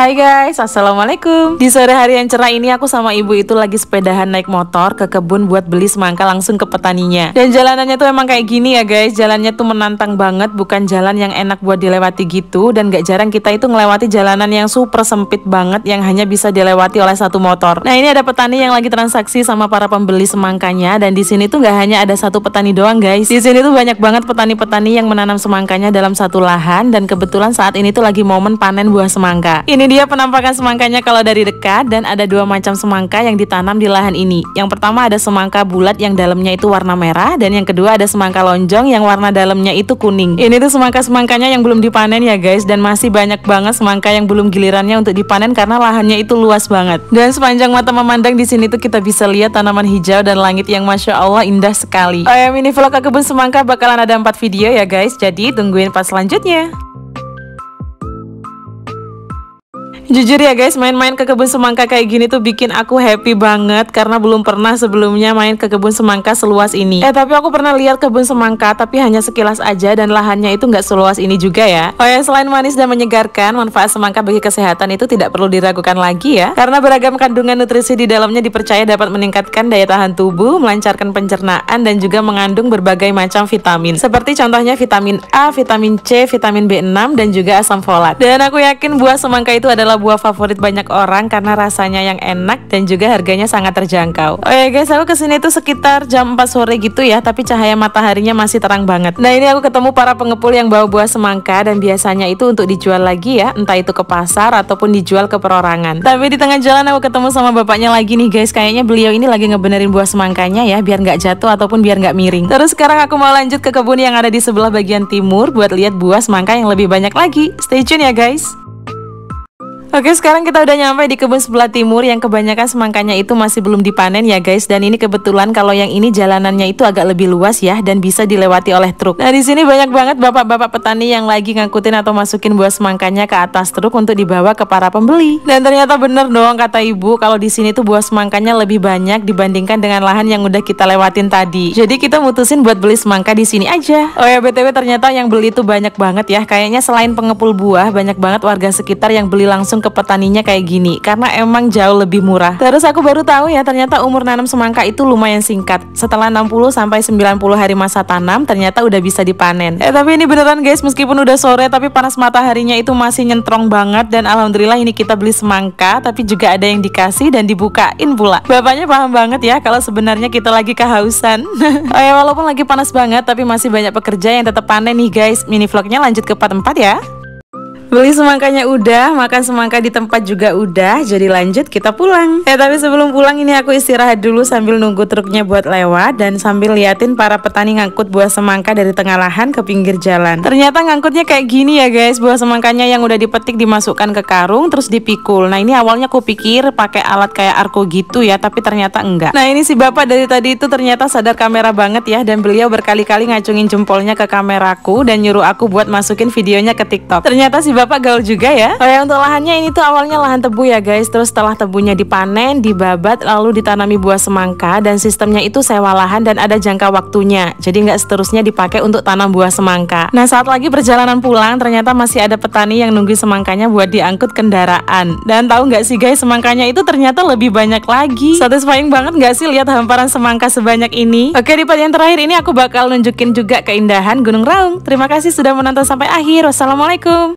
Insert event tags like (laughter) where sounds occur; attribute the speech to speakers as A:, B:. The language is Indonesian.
A: Hai guys, Assalamualaikum Di sore hari yang cerah ini aku sama ibu itu lagi sepedahan naik motor ke kebun buat beli semangka langsung ke petaninya Dan jalanannya tuh emang kayak gini ya guys Jalannya tuh menantang banget, bukan jalan yang enak buat dilewati gitu Dan gak jarang kita itu ngelewati jalanan yang super sempit banget Yang hanya bisa dilewati oleh satu motor Nah ini ada petani yang lagi transaksi sama para pembeli semangkanya Dan di sini tuh gak hanya ada satu petani doang guys Di sini tuh banyak banget petani-petani yang menanam semangkanya dalam satu lahan Dan kebetulan saat ini tuh lagi momen panen buah semangka Ini dia penampakan semangkanya kalau dari dekat dan ada dua macam semangka yang ditanam di lahan ini. Yang pertama ada semangka bulat yang dalamnya itu warna merah dan yang kedua ada semangka lonjong yang warna dalamnya itu kuning. Ini tuh semangka-semangkanya yang belum dipanen ya guys dan masih banyak banget semangka yang belum gilirannya untuk dipanen karena lahannya itu luas banget. Dan sepanjang mata memandang di sini tuh kita bisa lihat tanaman hijau dan langit yang masya Allah indah sekali. Oh ya mini vlog ke kebun semangka bakalan ada empat video ya guys. Jadi tungguin pas selanjutnya. Jujur ya guys, main-main ke kebun semangka kayak gini tuh bikin aku happy banget karena belum pernah sebelumnya main ke kebun semangka seluas ini. Eh tapi aku pernah lihat kebun semangka tapi hanya sekilas aja dan lahannya itu nggak seluas ini juga ya. Oh ya selain manis dan menyegarkan, manfaat semangka bagi kesehatan itu tidak perlu diragukan lagi ya. Karena beragam kandungan nutrisi di dalamnya dipercaya dapat meningkatkan daya tahan tubuh, melancarkan pencernaan dan juga mengandung berbagai macam vitamin. Seperti contohnya vitamin A, vitamin C, vitamin B6 dan juga asam folat. Dan aku yakin buah semangka itu adalah buah favorit banyak orang karena rasanya yang enak dan juga harganya sangat terjangkau. Oh ya guys, aku kesini tuh sekitar jam 4 sore gitu ya, tapi cahaya mataharinya masih terang banget. Nah ini aku ketemu para pengepul yang bawa buah semangka dan biasanya itu untuk dijual lagi ya, entah itu ke pasar ataupun dijual ke perorangan. Tapi di tengah jalan aku ketemu sama bapaknya lagi nih guys, kayaknya beliau ini lagi ngebenerin buah semangkanya ya, biar nggak jatuh ataupun biar nggak miring. Terus sekarang aku mau lanjut ke kebun yang ada di sebelah bagian timur buat lihat buah semangka yang lebih banyak lagi. Stay tune ya guys. Oke sekarang kita udah nyampe di kebun sebelah timur yang kebanyakan semangkanya itu masih belum dipanen ya guys dan ini kebetulan kalau yang ini jalanannya itu agak lebih luas ya dan bisa dilewati oleh truk. Nah di sini banyak banget bapak-bapak petani yang lagi ngangkutin atau masukin buah semangkanya ke atas truk untuk dibawa ke para pembeli. Dan ternyata bener dong kata ibu kalau di sini tuh buah semangkanya lebih banyak dibandingkan dengan lahan yang udah kita lewatin tadi. Jadi kita mutusin buat beli semangka di sini aja. Oh ya btw ternyata yang beli itu banyak banget ya kayaknya selain pengepul buah banyak banget warga sekitar yang beli langsung langsung ke petaninya kayak gini karena emang jauh lebih murah. Terus aku baru tahu ya ternyata umur nanam semangka itu lumayan singkat. Setelah 60 sampai 90 hari masa tanam ternyata udah bisa dipanen. Eh tapi ini beneran guys meskipun udah sore tapi panas mataharinya itu masih nyentrong banget dan alhamdulillah ini kita beli semangka tapi juga ada yang dikasih dan dibukain pula. Bapaknya paham banget ya kalau sebenarnya kita lagi kehausan. (laughs) oh ya walaupun lagi panas banget tapi masih banyak pekerja yang tetap panen nih guys. Mini vlognya lanjut ke part 4 ya. Beli semangkanya udah, makan semangka di tempat juga udah, jadi lanjut kita pulang. Eh tapi sebelum pulang ini aku istirahat dulu sambil nunggu truknya buat lewat dan sambil liatin para petani ngangkut buah semangka dari tengah lahan ke pinggir jalan. Ternyata ngangkutnya kayak gini ya guys, buah semangkanya yang udah dipetik dimasukkan ke karung terus dipikul. Nah ini awalnya aku pikir pakai alat kayak arko gitu ya, tapi ternyata enggak. Nah ini si bapak dari tadi itu ternyata sadar kamera banget ya dan beliau berkali-kali ngacungin jempolnya ke kameraku dan nyuruh aku buat masukin videonya ke TikTok. Ternyata si bapak Bapak gaul juga ya. Oh ya untuk lahannya ini tuh awalnya lahan tebu ya guys. Terus setelah tebunya dipanen, dibabat, lalu ditanami buah semangka dan sistemnya itu sewa lahan dan ada jangka waktunya. Jadi nggak seterusnya dipakai untuk tanam buah semangka. Nah saat lagi perjalanan pulang ternyata masih ada petani yang nunggu semangkanya buat diangkut kendaraan. Dan tahu nggak sih guys semangkanya itu ternyata lebih banyak lagi. Satisfying banget nggak sih lihat hamparan semangka sebanyak ini? Oke di bagian terakhir ini aku bakal nunjukin juga keindahan Gunung Raung. Terima kasih sudah menonton sampai akhir. Wassalamualaikum.